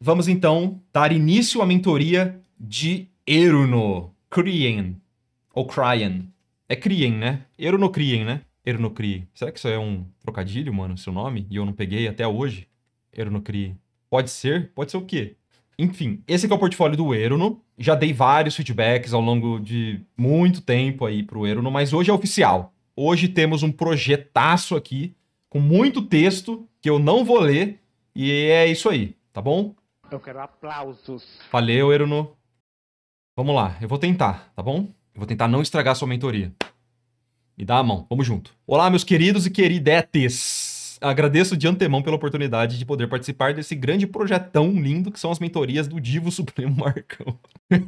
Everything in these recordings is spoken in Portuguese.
vamos então dar início à mentoria de Eruno Krien. Ou Cryen. É Krien, né? Eruno Krien, né? Eruno Krien. Será que isso é um trocadilho, mano, seu nome? E eu não peguei até hoje? Eruno Krien. Pode ser? Pode ser o quê? Enfim, esse aqui é o portfólio do Eruno. Já dei vários feedbacks ao longo de muito tempo aí pro Eruno, mas hoje é oficial. Hoje temos um projetaço aqui, com muito texto, que eu não vou ler, e é isso aí, tá bom? Eu quero aplausos. Valeu, Eruno. Vamos lá, eu vou tentar, tá bom? Eu vou tentar não estragar sua mentoria. Me dá a mão, vamos junto. Olá, meus queridos e queridetes. Agradeço de antemão pela oportunidade de poder participar desse grande projetão lindo que são as mentorias do Divo Supremo Marcão.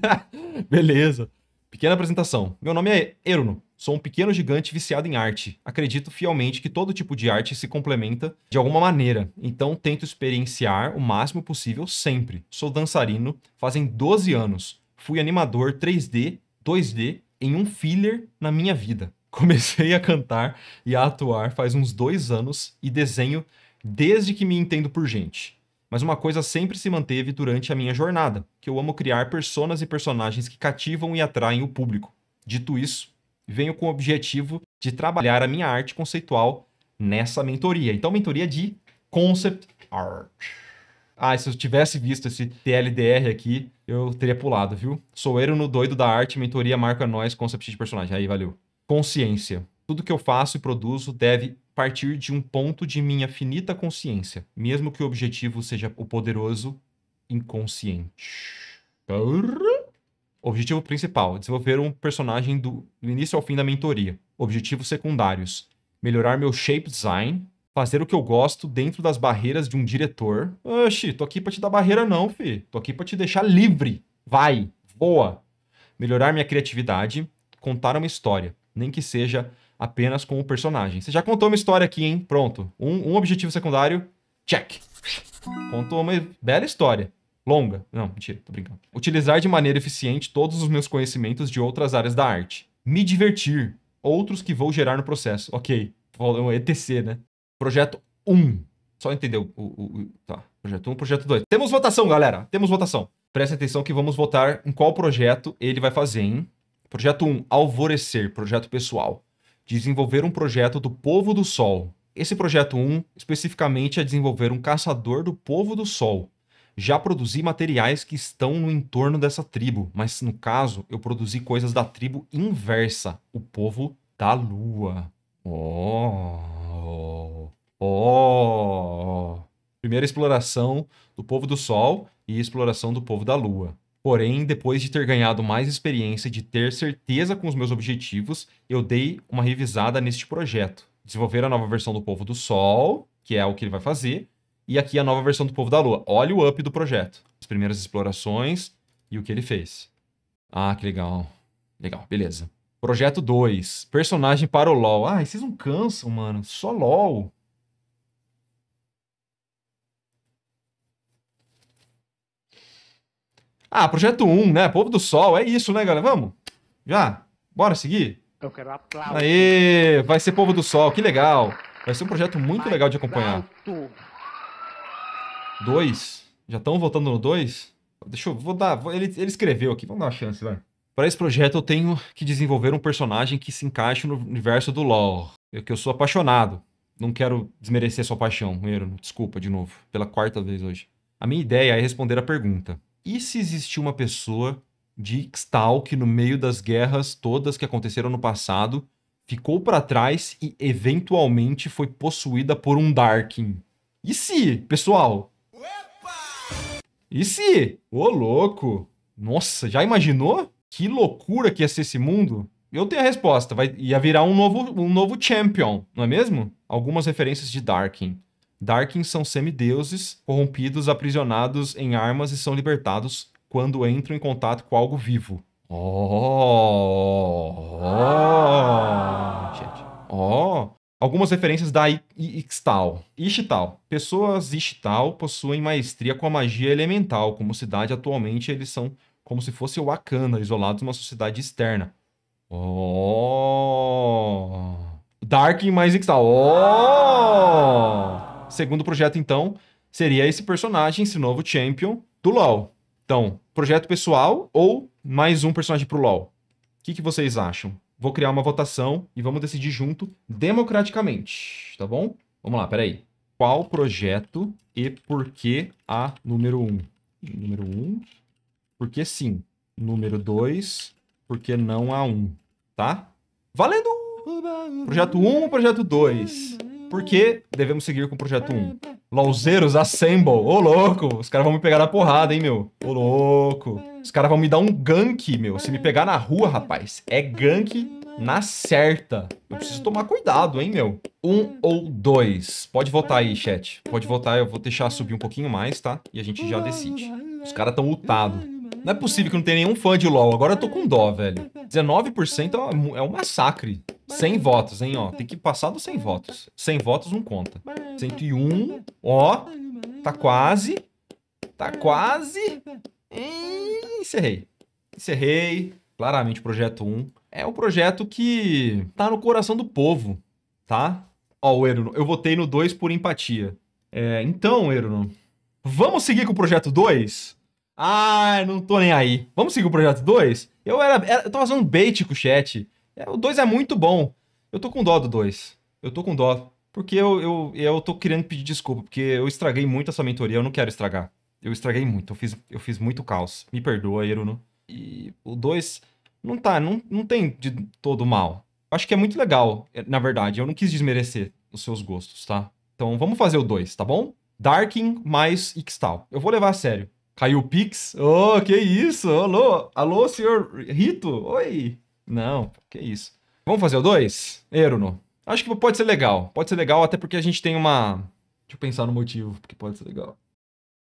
Beleza. Pequena apresentação. Meu nome é Eruno. Sou um pequeno gigante viciado em arte. Acredito fielmente que todo tipo de arte se complementa de alguma maneira, então tento experienciar o máximo possível sempre. Sou dançarino, fazem 12 anos. Fui animador 3D, 2D em um filler na minha vida. Comecei a cantar e a atuar faz uns dois anos e desenho desde que me entendo por gente mas uma coisa sempre se manteve durante a minha jornada, que eu amo criar personas e personagens que cativam e atraem o público. Dito isso, venho com o objetivo de trabalhar a minha arte conceitual nessa mentoria. Então, mentoria de concept art. Ah, se eu tivesse visto esse TLDR aqui, eu teria pulado, viu? Sou eu no doido da arte, mentoria marca nós, concept de personagem. Aí, valeu. Consciência. Tudo que eu faço e produzo deve partir de um ponto de minha finita consciência, mesmo que o objetivo seja o poderoso inconsciente. Objetivo principal: desenvolver um personagem do início ao fim da mentoria. Objetivos secundários: melhorar meu shape design, fazer o que eu gosto dentro das barreiras de um diretor. Oxi, tô aqui pra te dar barreira, não, fi. Tô aqui pra te deixar livre. Vai, voa. Melhorar minha criatividade, contar uma história, nem que seja apenas com o personagem. Você já contou uma história aqui, hein? Pronto. Um, um objetivo secundário, check. Contou uma bela história. Longa. Não, mentira, tô brincando. Utilizar de maneira eficiente todos os meus conhecimentos de outras áreas da arte. Me divertir. Outros que vou gerar no processo. Ok. Um ETC, né? Projeto 1. Só entender o, o, o. Tá. Projeto 1, projeto 2. Temos votação, galera. Temos votação. Presta atenção que vamos votar em qual projeto ele vai fazer, hein? Projeto 1, alvorecer, projeto pessoal desenvolver um projeto do Povo do Sol. Esse projeto 1, especificamente, é desenvolver um caçador do Povo do Sol. Já produzi materiais que estão no entorno dessa tribo, mas no caso, eu produzi coisas da tribo inversa, o povo da lua. Oh! Oh! Primeira exploração do povo do sol e exploração do povo da lua. Porém, depois de ter ganhado mais experiência e de ter certeza com os meus objetivos, eu dei uma revisada neste projeto. Desenvolver a nova versão do Povo do Sol, que é o que ele vai fazer, e aqui a nova versão do Povo da Lua. Olha o up do projeto. As primeiras explorações e o que ele fez. Ah, que legal. Legal, beleza. Projeto 2. Personagem para o LoL. Ah, vocês não cansam, mano. Só LoL. Ah, projeto 1, né? Povo do Sol, é isso, né, galera? Vamos? Já? Bora seguir? Eu quero aplauso. Aê, vai ser Povo do Sol, que legal. Vai ser um projeto muito Mais legal de acompanhar. Alto. Dois. Já estão votando no dois? Deixa eu, vou dar, vou, ele, ele escreveu aqui, vamos dar uma chance, vai. Para esse projeto eu tenho que desenvolver um personagem que se encaixe no universo do LoL. Eu que eu sou apaixonado. Não quero desmerecer sua paixão, Eiro. Desculpa de novo, pela quarta vez hoje. A minha ideia é responder a pergunta. E se existir uma pessoa de tal que no meio das guerras todas que aconteceram no passado ficou para trás e eventualmente foi possuída por um Darkin? E se, pessoal? Opa! E se? Ô oh, louco! Nossa, já imaginou? Que loucura que ia ser esse mundo? Eu tenho a resposta. Vai, ia virar um novo, um novo champion, não é mesmo? Algumas referências de Darkin. Darkins são semideuses, corrompidos, aprisionados em armas e são libertados quando entram em contato com algo vivo. Oh! Oh! Gente. Oh! Algumas referências da Ixtal. Ixtal. Pessoas Ixtal possuem maestria com a magia elemental. Como cidade, atualmente eles são como se fosse Wakanda, isolados de uma sociedade externa. Oh! Dark mais Ixtal. Oh! segundo projeto, então, seria esse personagem, esse novo champion do LoL. Então, projeto pessoal ou mais um personagem pro LoL? O que, que vocês acham? Vou criar uma votação e vamos decidir junto democraticamente, tá bom? Vamos lá, peraí. Qual projeto e por que a número 1? Um? Número 1, um, porque sim. Número 2, porque não a 1, um, tá? Valendo! Projeto 1, um, projeto 2. Porque devemos seguir com o projeto 1. Lauzeiros, assemble. Ô, louco. Os caras vão me pegar na porrada, hein, meu. Ô, louco. Os caras vão me dar um gank, meu. Se me pegar na rua, rapaz, é gank na certa. Eu preciso tomar cuidado, hein, meu? Um ou dois. Pode votar aí, chat. Pode votar, eu vou deixar subir um pouquinho mais, tá? E a gente já decide. Os caras estão lutados. Não é possível que não tenha nenhum fã de LoL. Agora eu tô com dó, velho. 19% é, é um massacre. 100 votos, hein, ó. Tem que passar dos 100 votos. 100 votos não conta. 101, ó. Tá quase. Tá quase. encerrei. Encerrei. Claramente, projeto 1. É um projeto que tá no coração do povo, tá? Ó, o Eruno, eu votei no 2 por empatia. É, então, Eruno, vamos seguir com o projeto 2? Ah, não tô nem aí. Vamos seguir o projeto 2? Eu era, era, eu tava fazendo um bait com o chat. É, o 2 é muito bom. Eu tô com dó do 2. Eu tô com dó. Porque eu, eu, eu tô querendo pedir desculpa, porque eu estraguei muito essa mentoria, eu não quero estragar. Eu estraguei muito, eu fiz, eu fiz muito caos. Me perdoa, Eruno. E o 2 não tá, não, não tem de todo mal. Acho que é muito legal, é, na verdade. Eu não quis desmerecer os seus gostos, tá? Então vamos fazer o 2, tá bom? Darkin mais Ixtal. Eu vou levar a sério. Caiu o Pix? Ô, oh, que isso? Alô, alô, senhor Rito? Oi. Não, que isso. Vamos fazer o 2? Eruno. Acho que pode ser legal. Pode ser legal até porque a gente tem uma... Deixa eu pensar no motivo, porque pode ser legal.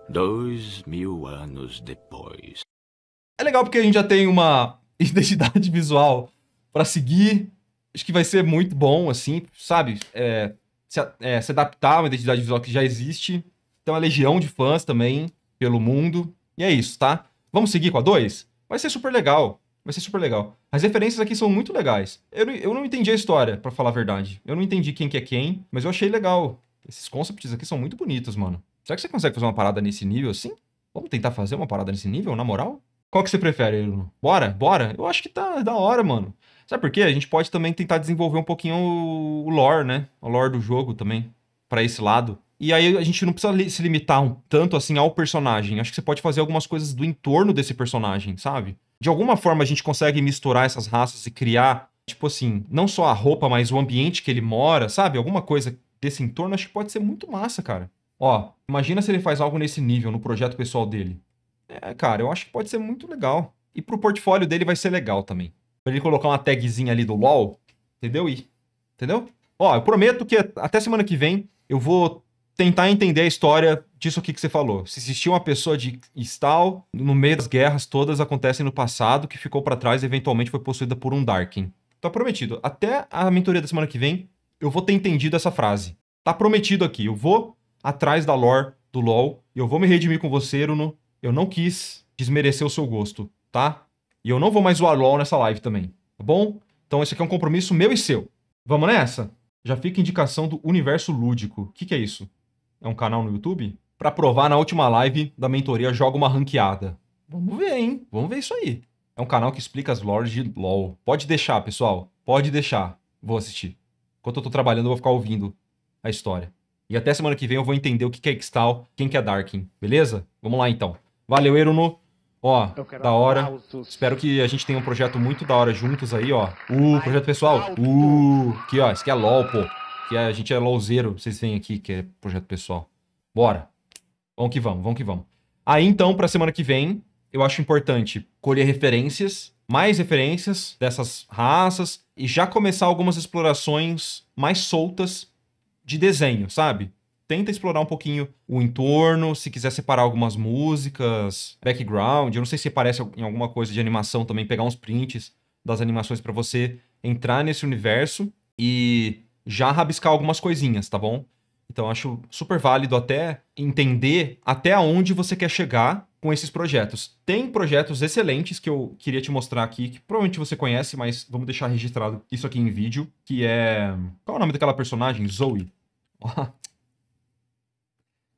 Dois mil anos depois. É legal porque a gente já tem uma identidade visual para seguir. Acho que vai ser muito bom, assim, sabe? É, se, é, se adaptar a uma identidade visual que já existe. Tem uma legião de fãs também pelo mundo. E é isso, tá? Vamos seguir com a 2? Vai ser super legal. Vai ser super legal. As referências aqui são muito legais. Eu, eu não entendi a história, para falar a verdade. Eu não entendi quem que é quem, mas eu achei legal. Esses concepts aqui são muito bonitos, mano. Será que você consegue fazer uma parada nesse nível assim? Vamos tentar fazer uma parada nesse nível, na moral? Qual que você prefere, Bruno? Bora, bora? Eu acho que tá da hora, mano. Sabe por quê? A gente pode também tentar desenvolver um pouquinho o lore, né? O lore do jogo também, para esse lado. E aí a gente não precisa li se limitar um tanto assim ao personagem. Acho que você pode fazer algumas coisas do entorno desse personagem, sabe? De alguma forma a gente consegue misturar essas raças e criar, tipo assim, não só a roupa, mas o ambiente que ele mora, sabe? Alguma coisa desse entorno acho que pode ser muito massa, cara. Ó, imagina se ele faz algo nesse nível no projeto pessoal dele. É, cara, eu acho que pode ser muito legal. E pro portfólio dele vai ser legal também. Pra ele colocar uma tagzinha ali do LOL, entendeu? E, entendeu? Ó, eu prometo que até semana que vem eu vou tentar entender a história disso aqui que você falou. Se existia uma pessoa de Stal, no meio das guerras todas acontecem no passado, que ficou para trás e eventualmente foi possuída por um Darkin. Tá prometido. Até a mentoria da semana que vem, eu vou ter entendido essa frase. Tá prometido aqui. Eu vou atrás da lore do LoL e eu vou me redimir com você, Eruno. Eu não quis desmerecer o seu gosto, tá? E eu não vou mais zoar LoL nessa live também, tá bom? Então esse aqui é um compromisso meu e seu. Vamos nessa? Já fica a indicação do universo lúdico. O que, que é isso? é um canal no YouTube, para provar na última live da mentoria Joga uma Ranqueada. Vamos ver, hein? Vamos ver isso aí. É um canal que explica as lores de LoL. Pode deixar, pessoal. Pode deixar. Vou assistir. Enquanto eu tô trabalhando, eu vou ficar ouvindo a história. E até semana que vem eu vou entender o que é Xtal, quem que é Darkin, beleza? Vamos lá então. Valeu, Eruno. Ó, da hora. Altos. Espero que a gente tenha um projeto muito da hora juntos aí, ó. Uh, projeto pessoal. Uh, aqui, ó. Isso aqui é LOL, pô. Que a gente é louzeiro, vocês veem aqui, que é projeto pessoal. Bora. Vamos que vamos, vamos que vamos. Aí então, pra semana que vem, eu acho importante colher referências, mais referências dessas raças e já começar algumas explorações mais soltas de desenho, sabe? Tenta explorar um pouquinho o entorno, se quiser separar algumas músicas, background, eu não sei se parece em alguma coisa de animação também, pegar uns prints das animações para você entrar nesse universo e já rabiscar algumas coisinhas, tá bom? Então acho super válido até entender até onde você quer chegar com esses projetos. Tem projetos excelentes que eu queria te mostrar aqui, que provavelmente você conhece, mas vamos deixar registrado isso aqui em vídeo, que é qual é o nome daquela personagem? Zoe.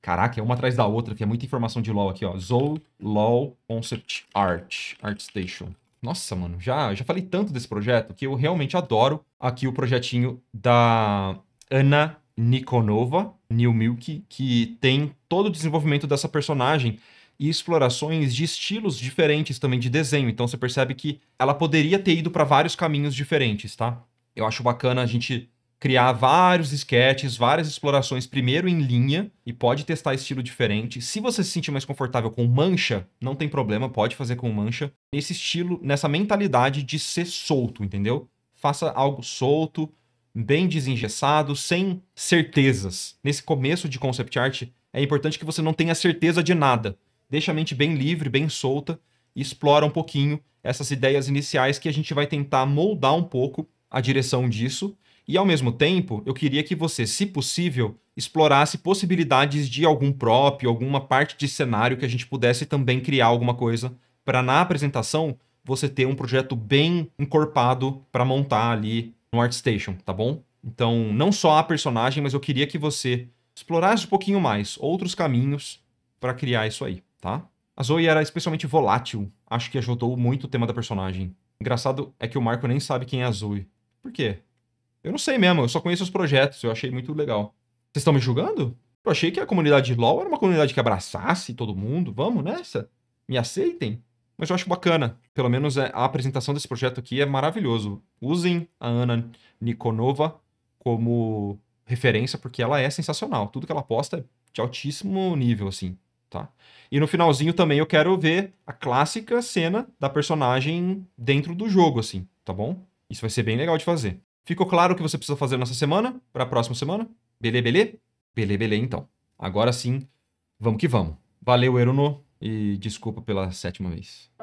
Caraca, é uma atrás da outra, que é muita informação de LoL aqui, ó. Zoe LoL Concept Art, art station nossa, mano, já, já falei tanto desse projeto que eu realmente adoro aqui o projetinho da Ana Nikonova, New Milk, que tem todo o desenvolvimento dessa personagem e explorações de estilos diferentes também de desenho. Então você percebe que ela poderia ter ido para vários caminhos diferentes, tá? Eu acho bacana a gente criar vários sketches, várias explorações, primeiro em linha, e pode testar estilo diferente. Se você se sentir mais confortável com mancha, não tem problema, pode fazer com mancha. Nesse estilo, nessa mentalidade de ser solto, entendeu? Faça algo solto, bem desengessado, sem certezas. Nesse começo de concept art, é importante que você não tenha certeza de nada. Deixa a mente bem livre, bem solta, e explora um pouquinho essas ideias iniciais que a gente vai tentar moldar um pouco a direção disso e ao mesmo tempo, eu queria que você, se possível, explorasse possibilidades de algum prop, alguma parte de cenário que a gente pudesse também criar alguma coisa para na apresentação você ter um projeto bem encorpado para montar ali no ArtStation, tá bom? Então, não só a personagem, mas eu queria que você explorasse um pouquinho mais outros caminhos para criar isso aí, tá? A Zoe era especialmente volátil. Acho que ajudou muito o tema da personagem. Engraçado é que o Marco nem sabe quem é a Zoe. Por quê? Eu não sei mesmo, eu só conheço os projetos, eu achei muito legal. Vocês estão me julgando? Eu achei que a comunidade de LoL era uma comunidade que abraçasse todo mundo, vamos nessa? Me aceitem? Mas eu acho bacana. Pelo menos é, a apresentação desse projeto aqui é maravilhoso. Usem a Ana Nikonova como referência, porque ela é sensacional. Tudo que ela posta é de altíssimo nível, assim, tá? E no finalzinho também eu quero ver a clássica cena da personagem dentro do jogo, assim, tá bom? Isso vai ser bem legal de fazer. Ficou claro o que você precisa fazer nessa semana, para a próxima semana? Belê, belê? Belê, belê, então. Agora sim, vamos que vamos. Valeu, Eruno, e desculpa pela sétima vez.